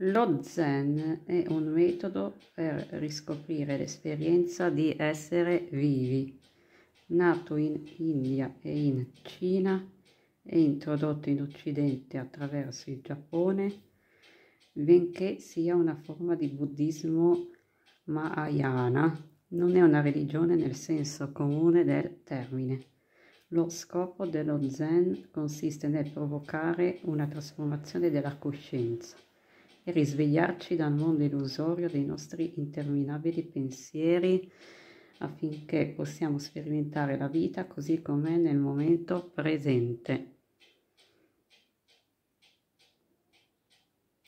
Lo zen è un metodo per riscoprire l'esperienza di essere vivi. Nato in India e in Cina e introdotto in Occidente attraverso il Giappone, benché sia una forma di buddismo mahayana, non è una religione nel senso comune del termine. Lo scopo dello zen consiste nel provocare una trasformazione della coscienza e risvegliarci dal mondo illusorio dei nostri interminabili pensieri affinché possiamo sperimentare la vita così com'è nel momento presente.